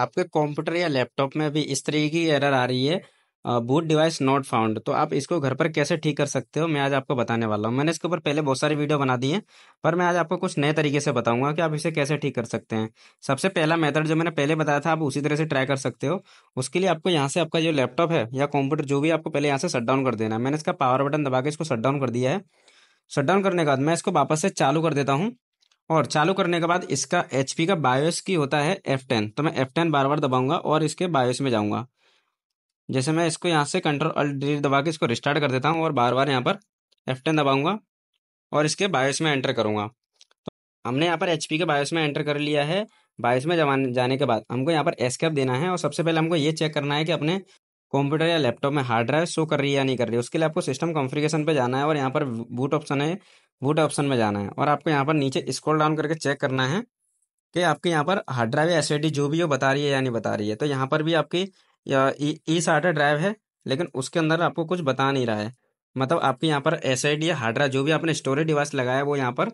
आपके कंप्यूटर या लैपटॉप में भी इस तरीके की एरर आ रही है बूट डिवाइस नॉट फाउंड तो आप इसको घर पर कैसे ठीक कर सकते हो मैं आज आपको बताने वाला हूँ मैंने इसके ऊपर पहले बहुत सारी वीडियो बना दी है पर मैं आज आपको कुछ नए तरीके से बताऊंगा कि आप इसे कैसे ठीक कर सकते हैं सबसे पहला मेथड जो मैंने पहले बताया था आप उसी तरह से ट्राई कर सकते हो उसके लिए आपको यहाँ से आपका जो लैपटॉप है या कंप्यूटर जो भी आपको पहले यहाँ से शट डाउन कर देना है मैंने इसका पावर बटन दबा के इसको शट डाउन कर दिया है शट डाउन करने के बाद मैं इसको वापस से चालू कर देता हूँ और चालू करने के बाद इसका एच का बायोस की होता है एफ टेन तो मैं एफ टेन बार बार दबाऊंगा और इसके बायोस में जाऊंगा जैसे मैं इसको यहाँ से कंट्रोल अल्ट डिलीट दबा के इसको रिस्टार्ट कर देता हूँ और बार बार यहाँ पर एफ टेन दबाऊंगा और इसके बायोस में एंटर करूंगा तो हमने यहाँ पर एच के बायोस में एंटर कर लिया है बायोस में जाने के बाद हमको यहाँ पर एस्केप देना है और सबसे पहले हमको ये चेक करना है कि अपने कंप्यूटर या लैपटॉप में हार्ड ड्राइव शो कर रही है या नहीं कर रही है उसके लिए आपको सिस्टम कॉन्फ़िगरेशन पे जाना है और यहाँ पर बूट ऑप्शन है बूट ऑप्शन में जाना है और आपको यहाँ पर नीचे स्क्रॉल डाउन करके चेक करना है कि आपके यहाँ पर हार्ड ड्राइव या एस जो भी हो बता रही है या नहीं बता रही है तो यहाँ पर भी आपकी ई सार्टर ड्राइव है लेकिन उसके अंदर आपको कुछ बता नहीं रहा है मतलब आपके यहाँ पर एस आई या हार्ड ड्राइव जो भी आपने स्टोरेज डिवाइस लगाया वो यहाँ पर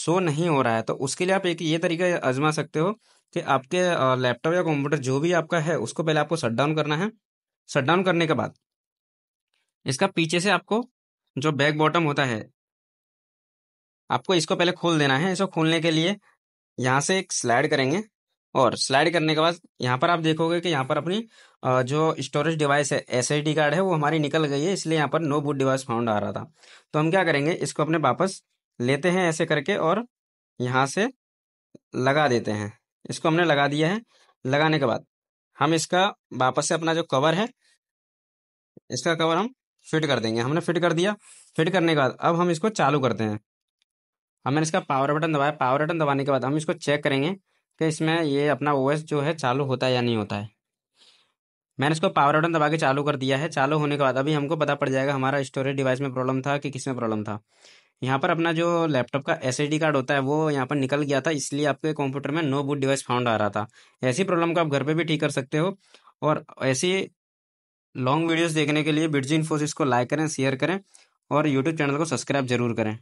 शो नहीं हो रहा है तो उसके लिए आप एक ये तरीका आजमा सकते हो कि आपके लैपटॉप या कंप्यूटर जो भी आपका है उसको पहले आपको शट डाउन करना है डाउन करने के बाद इसका पीछे से आपको जो बैक बॉटम होता है आपको इसको पहले खोल देना है इसको खोलने के लिए यहाँ से एक स्लाइड करेंगे और स्लाइड करने के बाद यहाँ पर आप देखोगे कि यहाँ पर अपनी जो स्टोरेज डिवाइस है एस कार्ड है वो हमारी निकल गई है इसलिए यहाँ पर नो बूट डिवाइस फाउंड आ रहा था तो हम क्या करेंगे इसको अपने वापस लेते हैं ऐसे करके और यहाँ से लगा देते हैं इसको हमने लगा दिया है लगाने के बाद हम इसका वापस से अपना जो कवर है इसका कवर हम फिट कर देंगे हमने फिट कर दिया फिट करने के बाद अब हम इसको चालू करते हैं अब मैंने इसका पावर बटन दबाया पावर बटन दबाने के बाद हम इसको चेक करेंगे कि इसमें ये अपना ओ जो है चालू होता है या नहीं होता है मैंने इसको पावर बटन दबा के चालू कर दिया है चालू होने के बाद अभी हमको पता पड़ जाएगा हमारा स्टोरेज डिवाइस में प्रॉब्लम था कि किस में प्रॉब्लम था यहाँ पर अपना जो लैपटॉप का एस कार्ड होता है वो यहाँ पर निकल गया था इसलिए आपके कंप्यूटर में नो बुट डिवाइस फाउंड आ रहा था ऐसी प्रॉब्लम को आप घर पर भी ठीक कर सकते हो और ऐसी लॉन्ग वीडियोज़ देखने के लिए बिडजी इन्फोसिस को लाइक करें शेयर करें और यूट्यूब चैनल को सब्सक्राइब जरूर करें